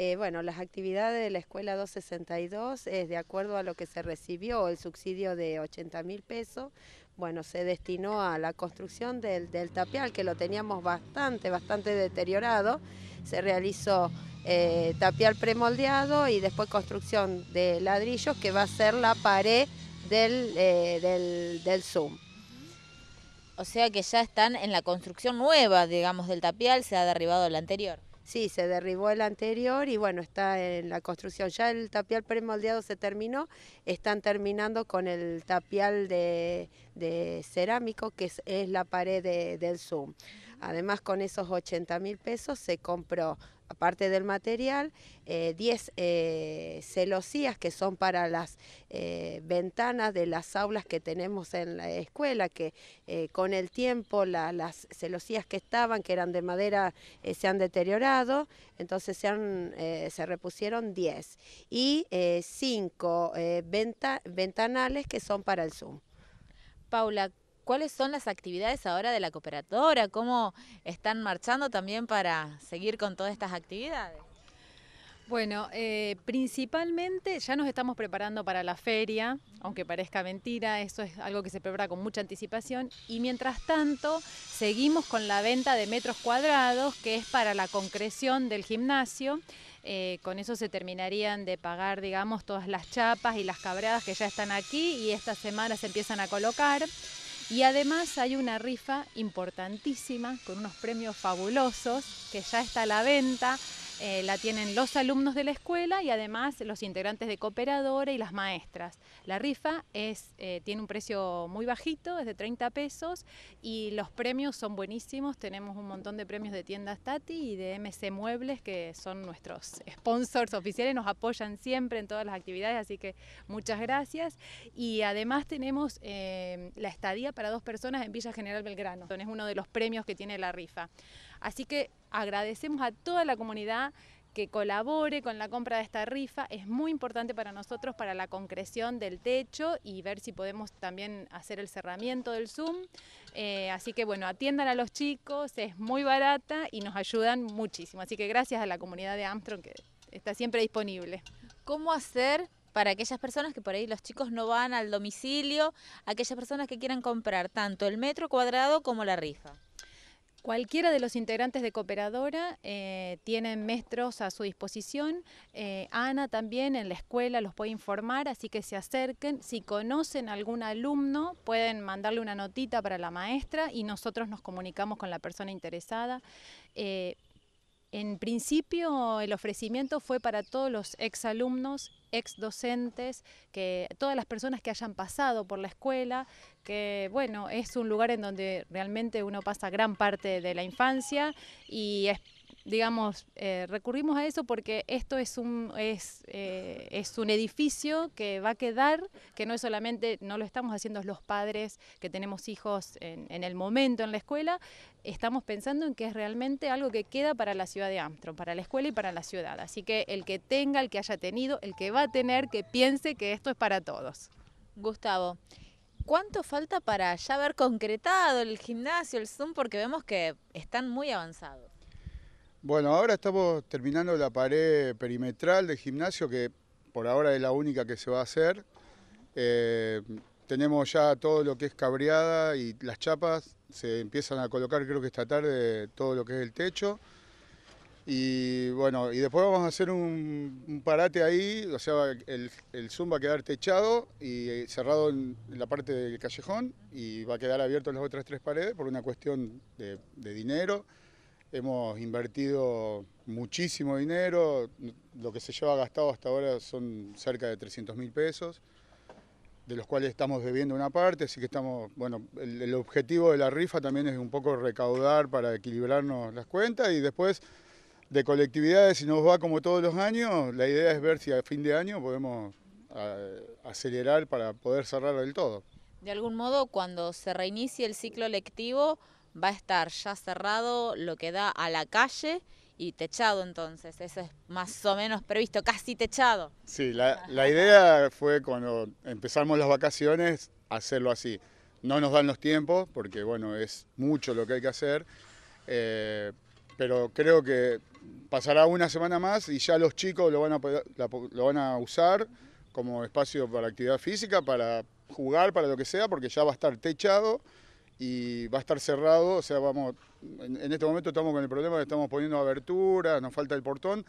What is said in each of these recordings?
Eh, bueno, las actividades de la escuela 262 es de acuerdo a lo que se recibió, el subsidio de 80 mil pesos, bueno, se destinó a la construcción del, tapial, que lo teníamos bastante, bastante deteriorado. Se realizó eh, tapial premoldeado y después construcción de ladrillos, que va a ser la pared eh, del, del Zoom. O sea que ya están en la construcción nueva, digamos, del tapial, se ha derribado el anterior. Sí, se derribó el anterior y bueno, está en la construcción. Ya el tapial premoldeado se terminó, están terminando con el tapial de, cerámico, que es, la pared del Zoom. Además, con esos 80 mil pesos se compró, aparte del material, 10 eh, eh, celosías que son para las eh, ventanas de las aulas que tenemos en la escuela, que con el tiempo las celosías que estaban, que eran de madera, se han deteriorado, entonces se, repusieron 10. Y 5 ventanales que son para el Zoom. Paula, cuáles son las actividades ahora de la cooperadora, cómo están marchando también para seguir con todas estas actividades. Bueno, eh, principalmente ya nos estamos preparando para la feria, aunque parezca mentira, eso es algo que se prepara con mucha anticipación. Y mientras tanto, seguimos con la venta de metros cuadrados, que es para la concreción del gimnasio. Eh, con eso se terminarían de pagar, digamos, todas las chapas y las cabreadas que ya están aquí y esta semana se empiezan a colocar. Y además hay una rifa importantísima con unos premios fabulosos que ya está a la venta. Eh, la tienen los alumnos de la escuela y además los integrantes de cooperadora y las maestras. La rifa es, eh, tiene un precio muy bajito, es de 30 pesos y los premios son buenísimos. Tenemos un montón de premios de tienda Tati y de MC Muebles que son nuestros sponsors oficiales, nos apoyan siempre en todas las actividades, así que muchas gracias. Y además tenemos eh, la estadía para dos personas en Villa General Belgrano. Es uno de los premios que tiene la rifa. Así que agradecemos a toda la comunidad que colabore con la compra de esta rifa. Es muy importante para nosotros para la concreción del techo y ver si podemos también hacer el cerramiento del Zoom. Eh, así que bueno, atiendan a los chicos, es muy barata y nos ayudan muchísimo. Así que gracias a la comunidad de Armstrong que está siempre disponible. ¿Cómo hacer para aquellas personas que por ahí los chicos no van al domicilio, aquellas personas que quieran comprar tanto el metro cuadrado como la rifa? Cualquiera de los integrantes de Cooperadora tiene eh, tienen maestros a su disposición. Eh, Ana también en la escuela los puede informar, así que se acerquen. Si conocen algún alumno, pueden mandarle una notita para la maestra y nosotros nos comunicamos con la persona interesada. Eh, en principio el ofrecimiento fue para todos los exalumnos, ex docentes, que todas las personas que hayan pasado por la escuela, que bueno, es un lugar en donde realmente uno pasa gran parte de la infancia y es digamos, eh, recurrimos a eso porque esto es un, es, eh, es un edificio que va a quedar, que no es solamente, no lo estamos haciendo los padres que tenemos hijos en, en el momento en la escuela, estamos pensando en que es realmente algo que queda para la ciudad de Armstrong, para la escuela y para la ciudad. Así que el que tenga, el que haya tenido, el que va a tener, que piense que esto es para todos. Gustavo, ¿cuánto falta para ya haber concretado el gimnasio, el Zoom? Porque vemos que están muy avanzados. Bueno, ahora estamos terminando la pared perimetral del gimnasio, que por ahora es la única que se va a hacer. Eh, tenemos ya todo lo que es cabreada y las chapas, se empiezan a colocar creo que esta tarde todo lo que es el techo. Y bueno, y después vamos a hacer un, parate ahí, o sea, el, el, Zoom va a quedar techado y eh, cerrado en la parte del callejón y va a quedar abierto en las otras tres paredes por una cuestión de dinero. Hemos invertido muchísimo dinero, lo que se lleva gastado hasta ahora son cerca de 300 mil pesos, de los cuales estamos debiendo una parte, así que estamos, bueno, el, objetivo de la rifa también es un poco recaudar para equilibrarnos las cuentas y después de colectividades, si nos va como todos los años, la idea es ver si a fin de año podemos acelerar para poder cerrar del todo. De algún modo, cuando se reinicie el ciclo lectivo, va a estar ya cerrado lo que da a la calle y techado entonces, eso es más o menos previsto, casi techado. Sí, la, idea fue cuando empezamos las vacaciones hacerlo así. No nos dan los tiempos porque bueno, es mucho lo que hay que hacer, eh, pero creo que pasará una semana más y ya los chicos lo van a, lo van a usar como espacio para actividad física, para jugar, para lo que sea, porque ya va a estar techado y va a estar cerrado, o sea, vamos, en, este momento estamos con el problema de que estamos poniendo abertura, nos falta el portón,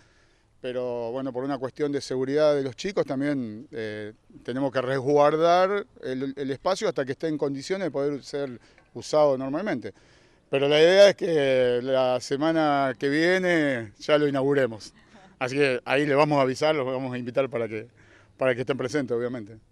pero bueno, por una cuestión de seguridad de los chicos también eh, tenemos que resguardar el, espacio hasta que esté en condiciones de poder ser usado normalmente. Pero la idea es que la semana que viene ya lo inauguremos. Así que ahí le vamos a avisar, los vamos a invitar para que, para que estén presentes, obviamente.